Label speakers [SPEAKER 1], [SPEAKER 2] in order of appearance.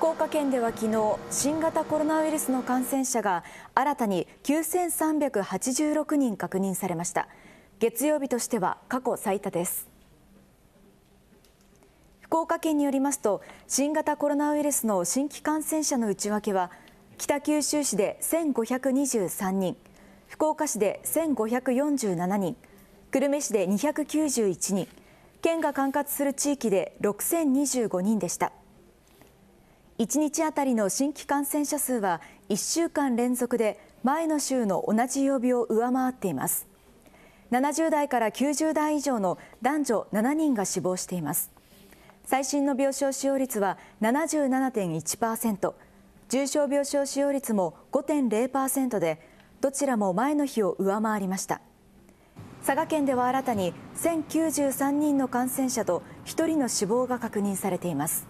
[SPEAKER 1] 福岡県では昨日新型コロナウイルスの感染者が新たに9386人確認されました月曜日としては過去最多です福岡県によりますと新型コロナウイルスの新規感染者の内訳は北九州市で1523人福岡市で1547人久留米市で291人県が管轄する地域で6025人でした1日当たりの新規感染者数は1週間連続で前の週の同じ曜日を上回っています70代から90代以上の男女7人が死亡しています最新の病床使用率は77.1%重症病床使用率も5.0%でどちらも前の日を上回りました佐賀県では新たに1093人の感染者と1人の死亡が確認されています